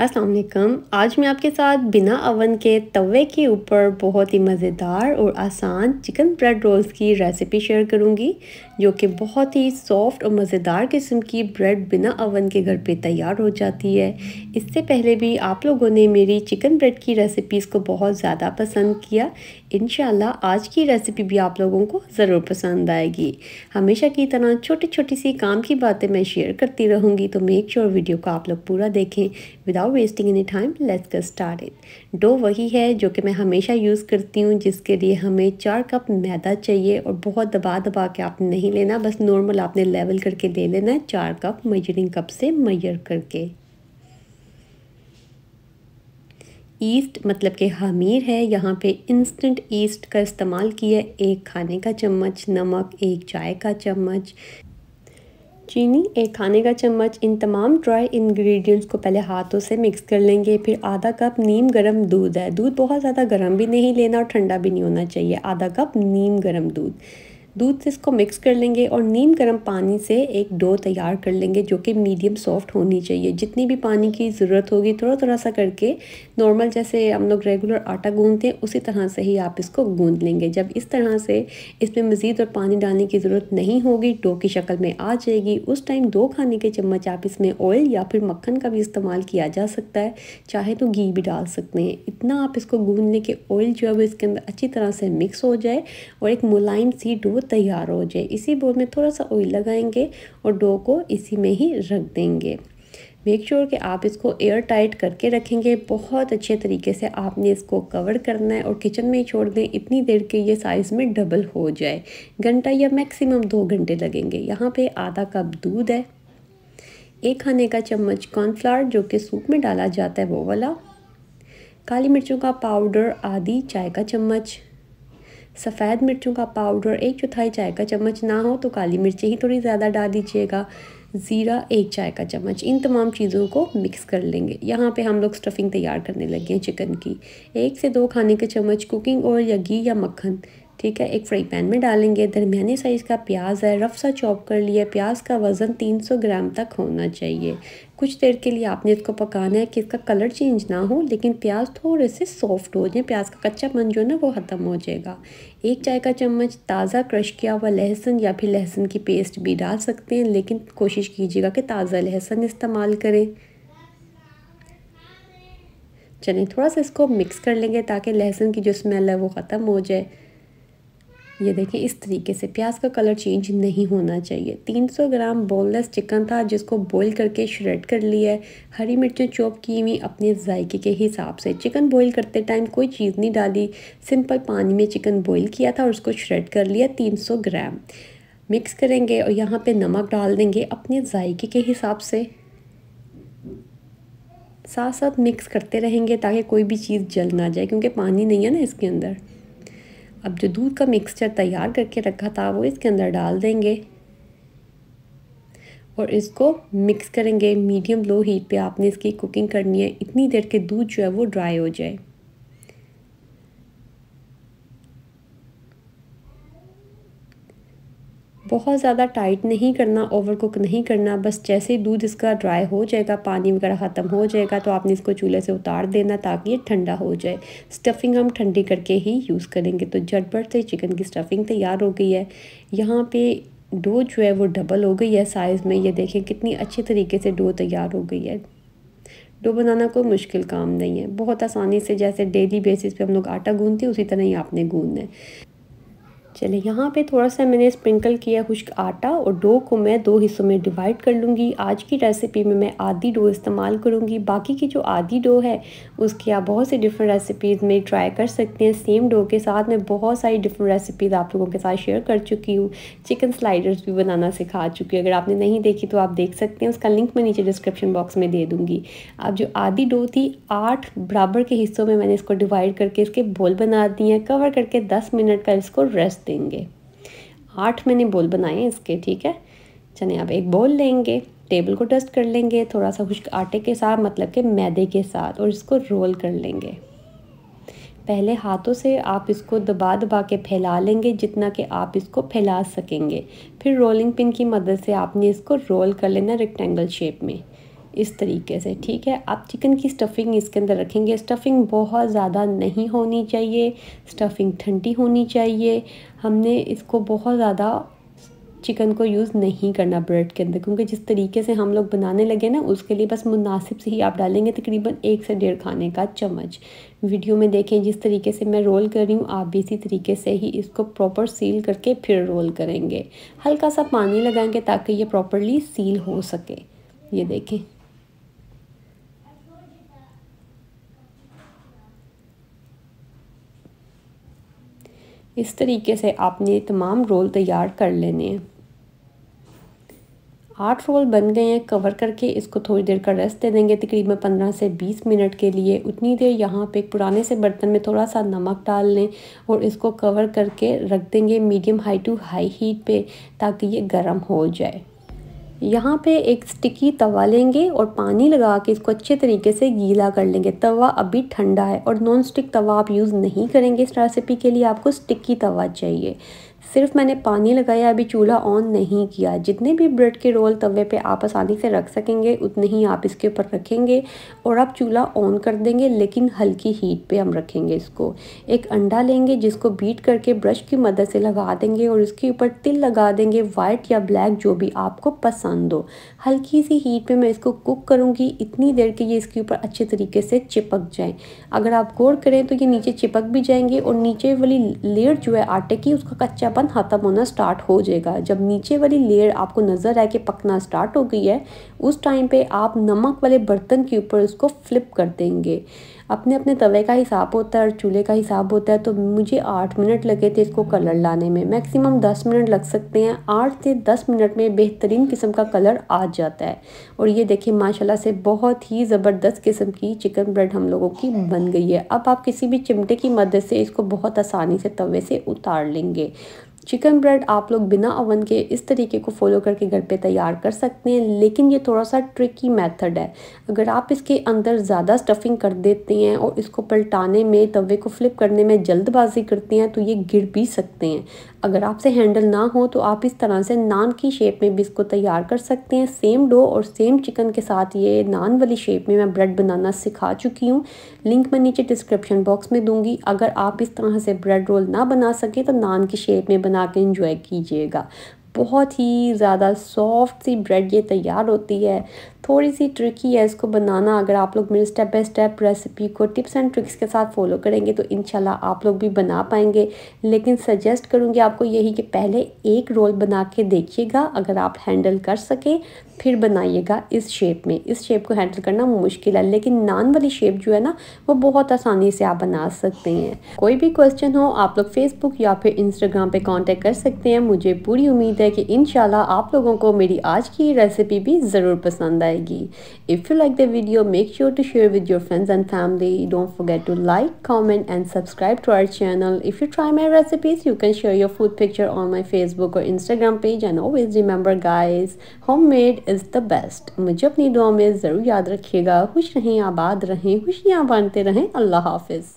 असलकम आज मैं आपके साथ बिना अवन के तवे के ऊपर बहुत ही मज़ेदार और आसान चिकन ब्रेड रोल्स की रेसिपी शेयर करूंगी जो कि बहुत ही सॉफ्ट और मज़ेदार किस्म की ब्रेड बिना अवन के घर पे तैयार हो जाती है इससे पहले भी आप लोगों ने मेरी चिकन ब्रेड की रेसिपीज़ को बहुत ज़्यादा पसंद किया इन आज की रेसिपी भी आप लोगों को ज़रूर पसंद आएगी हमेशा की तरह छोटी छोटी सी काम की बातें मैं शेयर करती रहूँगी तो मेक श्योर sure वीडियो को आप लोग पूरा देखें without wasting any time let's get started dough वही है जो कि मैं हमेशा यूज़ करती हूँ जिसके लिए हमें चार कप मैदा चाहिए और बहुत दबा दबा के आपने नहीं लेना बस नॉर्मल आपने लेवल करके ले लेना है चार कप मेजरिंग कप से मैयर करके ईस्ट मतलब कि हमीर है यहाँ पे इंस्टेंट ईस्ट का इस्तेमाल किया एक खाने का चम्मच नमक एक चाय का चम्मच चीनी एक खाने का चम्मच इन तमाम ड्राई इंग्रेडिएंट्स को पहले हाथों से मिक्स कर लेंगे फिर आधा कप नीम गरम दूध है दूध बहुत ज़्यादा गर्म भी नहीं लेना और ठंडा भी नहीं होना चाहिए आधा कप नीम गरम दूध दूध से इसको मिक्स कर लेंगे और नीम गर्म पानी से एक डो तैयार कर लेंगे जो कि मीडियम सॉफ्ट होनी चाहिए जितनी भी पानी की ज़रूरत होगी थोड़ा थोड़ा सा करके नॉर्मल जैसे हम लोग रेगुलर आटा गूंदते हैं उसी तरह से ही आप इसको गूंद लेंगे जब इस तरह से इसमें मज़ीद और पानी डालने की ज़रूरत नहीं होगी डो की शक्ल में आ जाएगी उस टाइम दो खाने के चम्मच आप इसमें ऑयल या फिर मक्खन का भी इस्तेमाल किया जा सकता है चाहे तो घी भी डाल सकते हैं इतना आप इसको गूँधने लें कि ऑयल जो है वो इसके अंदर अच्छी तरह से मिक्स हो जाए और एक मुलायम सी डो तैयार हो जाए इसी बोल में थोड़ा सा ऑयल लगाएंगे और डो को इसी में ही रख देंगे मेक श्योर sure कि आप इसको एयर टाइट करके रखेंगे बहुत अच्छे तरीके से आपने इसको कवर करना है और किचन में ही छोड़ दें इतनी देर के ये साइज़ में डबल हो जाए घंटा या मैक्सिमम दो घंटे लगेंगे यहाँ पे आधा कप दूध है एक खाने का चम्मच कॉर्नफ्लावर जो कि सूप में डाला जाता है वो वाला काली मिर्चों का पाउडर आदि चाय का चम्मच सफ़ेद मिर्चों का पाउडर एक चौथाई चाय का चम्मच ना हो तो काली मिर्चें ही थोड़ी ज़्यादा डाल दीजिएगा ज़ीरा एक चाय का चम्मच इन तमाम चीज़ों को मिक्स कर लेंगे यहाँ पे हम लोग स्टफिंग तैयार करने लगे हैं चिकन की एक से दो खाने के चम्मच कुकिंग ऑयल या घी या मक्खन ठीक है एक फ्राई पैन में डालेंगे दरमियाने साइज़ का प्याज है रफ सा चॉप कर लिया प्याज का वज़न 300 ग्राम तक होना चाहिए कुछ देर के लिए आपने इसको पकाना है कि इसका कलर चेंज ना हो लेकिन प्याज थोड़े से सॉफ्ट हो जाए प्याज का कच्चा मन जो है ना वो ख़त्म हो जाएगा एक चाय का चम्मच ताज़ा क्रश किया हुआ लहसुन या फिर लहसुन की पेस्ट भी डाल सकते हैं लेकिन कोशिश कीजिएगा कि ताज़ा लहसुन इस्तेमाल करें चलिए थोड़ा सा इसको मिक्स कर लेंगे ताकि लहसुन की जो स्मेल है वो ख़त्म हो जाए ये देखें इस तरीके से प्याज का कलर चेंज नहीं होना चाहिए 300 ग्राम बोनलेस चिकन था जिसको बॉईल करके श्रेड कर लिया है हरी मिर्चें चॉप की हुई अपने जायके के हिसाब से चिकन बॉईल करते टाइम कोई चीज़ नहीं डाली सिंपल पानी में चिकन बॉईल किया था और उसको श्रेड कर लिया 300 ग्राम मिक्स करेंगे और यहाँ पर नमक डाल देंगे अपने जायके के हिसाब से साथ साथ मिक्स करते रहेंगे ताकि कोई भी चीज़ जल ना जाए क्योंकि पानी नहीं है ना इसके अंदर अब जो दूध का मिक्सचर तैयार करके रखा था वो इसके अंदर डाल देंगे और इसको मिक्स करेंगे मीडियम लो हीट पे आपने इसकी कुकिंग करनी है इतनी देर के दूध जो है वो ड्राई हो जाए बहुत ज़्यादा टाइट नहीं करना ओवर कुक नहीं करना बस जैसे ही दूध इसका ड्राई हो जाएगा पानी वगैरह ख़त्म हो जाएगा तो आपने इसको चूल्हे से उतार देना ताकि ये ठंडा हो जाए स्टफिंग हम ठंडी करके ही यूज़ करेंगे तो झटपट से चिकन की स्टफिंग तैयार हो गई है यहाँ पे डो जो है वो डबल हो गई है साइज़ में ये देखें कितनी अच्छे तरीके से डो तैयार हो गई है डो बनाना कोई मुश्किल काम नहीं है बहुत आसानी से जैसे डेली बेसिस पे हम लोग आटा गूंदते हैं उसी तरह ही आपने गूंदना है चले यहाँ पे थोड़ा सा मैंने स्प्रिंकल किया खुश्क आटा और डो को मैं दो हिस्सों में डिवाइड कर लूँगी आज की रेसिपी में मैं आधी डो इस्तेमाल करूँगी बाकी की जो आधी डो है उसकी आप बहुत सी डिफरेंट रेसिपीज़ में ट्राई कर सकते हैं सेम डो के साथ मैं बहुत सारी डिफरेंट रेसिपीज़ आप लोगों के साथ शेयर कर चुकी हूँ चिकन स्लाइडर्स भी बनाना सिखा चुकी हूँ अगर आपने नहीं देखी तो आप देख सकते हैं उसका लिंक मैं नीचे डिस्क्रिप्शन बॉक्स में दे दूँगी अब जो आधी डो थी आठ बराबर के हिस्सों में मैंने इसको डिवाइड करके इसके बोल बना दिए हैं कवर करके दस मिनट का इसको रेस्ट देंगे आठ मैंने बोल बनाए इसके ठीक है चलिए आप एक बोल लेंगे टेबल को डस्ट कर लेंगे थोड़ा सा खुश्क आटे के साथ मतलब के मैदे के साथ और इसको रोल कर लेंगे पहले हाथों से आप इसको दबा दबा के फैला लेंगे जितना कि आप इसको फैला सकेंगे फिर रोलिंग पिन की मदद से आपने इसको रोल कर लेना रेक्टेंगल शेप में इस तरीके से ठीक है आप चिकन की स्टफिंग इसके अंदर रखेंगे स्टफिंग बहुत ज़्यादा नहीं होनी चाहिए स्टफिंग ठंडी होनी चाहिए हमने इसको बहुत ज़्यादा चिकन को यूज़ नहीं करना ब्रेड के अंदर क्योंकि जिस तरीके से हम लोग बनाने लगे ना उसके लिए बस मुनासिब से ही आप डालेंगे तकरीबन एक से डेढ़ खाने का चम्मच वीडियो में देखें जिस तरीके से मैं रोल कर रही हूँ आप भी इसी तरीके से ही इसको प्रॉपर सील करके फिर रोल करेंगे हल्का सा पानी लगाएंगे ताकि ये प्रॉपरली सील हो सके ये देखें इस तरीके से आपने तमाम रोल तैयार कर लेने हैं आठ रोल बन गए हैं कवर करके इसको थोड़ी देर का रेस्ट दे देंगे तकरीबन पंद्रह से बीस मिनट के लिए उतनी देर यहाँ पे एक पुराने से बर्तन में थोड़ा सा नमक डाल लें और इसको कवर करके रख देंगे medium high to high heat पे ताकि ये गर्म हो जाए यहाँ पे एक स्टिकी तवा लेंगे और पानी लगा के इसको अच्छे तरीके से गीला कर लेंगे तवा अभी ठंडा है और नॉन स्टिक तवा आप यूज़ नहीं करेंगे इस रेसिपी के लिए आपको स्टिकी तवा चाहिए सिर्फ मैंने पानी लगाया अभी चूल्हा ऑन नहीं किया जितने भी ब्रेड के रोल तवे पे आप आसानी से रख सकेंगे उतने ही आप इसके ऊपर रखेंगे और आप चूल्हा ऑन कर देंगे लेकिन हल्की हीट पे हम रखेंगे इसको एक अंडा लेंगे जिसको बीट करके ब्रश की मदद से लगा देंगे और इसके ऊपर तिल लगा देंगे वाइट या ब्लैक जो भी आपको पसंद हो हल्की सी हीट पर मैं इसको कुक करूँगी इतनी देर के ये इसके ऊपर अच्छे तरीके से चिपक जाएँ अगर आप गौर करें तो ये नीचे चिपक भी जाएंगे और नीचे वाली लेयर जो है आटे की उसका कच्चा पन ख़त्म होना स्टार्ट हो जाएगा जब नीचे वाली लेयर आपको नज़र आए कि पकना स्टार्ट हो गई है उस टाइम पे आप नमक वाले बर्तन के ऊपर उसको फ्लिप कर देंगे अपने अपने तवे का हिसाब होता है और चूल्हे का हिसाब होता है तो मुझे आठ मिनट लगे थे इसको कलर लाने में मैक्सिमम दस मिनट लग सकते हैं आठ से दस मिनट में बेहतरीन किस्म का कलर आ जाता है और ये देखिए माशाल्लाह से बहुत ही ज़बरदस्त किस्म की चिकन ब्रेड हम लोगों की बन गई है अब आप किसी भी चिमटे की मदद से इसको बहुत आसानी से तवे से उतार लेंगे चिकन ब्रेड आप लोग बिना ओवन के इस तरीके को फॉलो करके घर पे तैयार कर सकते हैं लेकिन ये थोड़ा सा ट्रिकी मेथड है अगर आप इसके अंदर ज़्यादा स्टफिंग कर देते हैं और इसको पलटाने में तवे को फ्लिप करने में जल्दबाजी करते हैं तो ये गिर भी सकते हैं अगर आपसे हैंडल ना हो तो आप इस तरह से नान की शेप में भी इसको तैयार कर सकते हैं सेम डो और सेम चिकन के साथ ये नान वाली शेप में मैं ब्रेड बनाना सिखा चुकी हूँ लिंक मैं नीचे डिस्क्रिप्शन बॉक्स में दूँगी अगर आप इस तरह से ब्रेड रोल ना बना सकें तो नान की शेप में बना के इंजॉय कीजिएगा बहुत ही ज़्यादा सॉफ्ट सी ब्रेड ये तैयार होती है थोड़ी सी ट्रिकी है इसको बनाना अगर आप लोग मेरे स्टेप बाई स्टेप रेसिपी को टिप्स एंड ट्रिक्स के साथ फॉलो करेंगे तो इन आप लोग भी बना पाएंगे लेकिन सजेस्ट करूँगी आपको यही कि पहले एक रोल बना के देखिएगा अगर आप हैंडल कर सकें फिर बनाइएगा इस शेप में इस शेप को हैंडल करना मुश्किल है लेकिन नान वाली शेप जो है ना वो बहुत आसानी से आप बना सकते हैं कोई भी क्वेश्चन हो आप लोग फेसबुक या फिर इंस्टाग्राम पे कांटेक्ट कर सकते हैं मुझे पूरी उम्मीद है कि इन आप लोगों को मेरी आज की रेसिपी भी ज़रूर पसंद आए If you like the video, make sure to share with your friends and family. Don't forget to like comment and subscribe to our channel if you try my recipes you can share your food picture on my facebook or instagram page and always remember guys homemade is the best mujhe apni dua mein zarur yaad rakhiyega khush rahein abad rahein khushiyan baantte rahein allah hafiz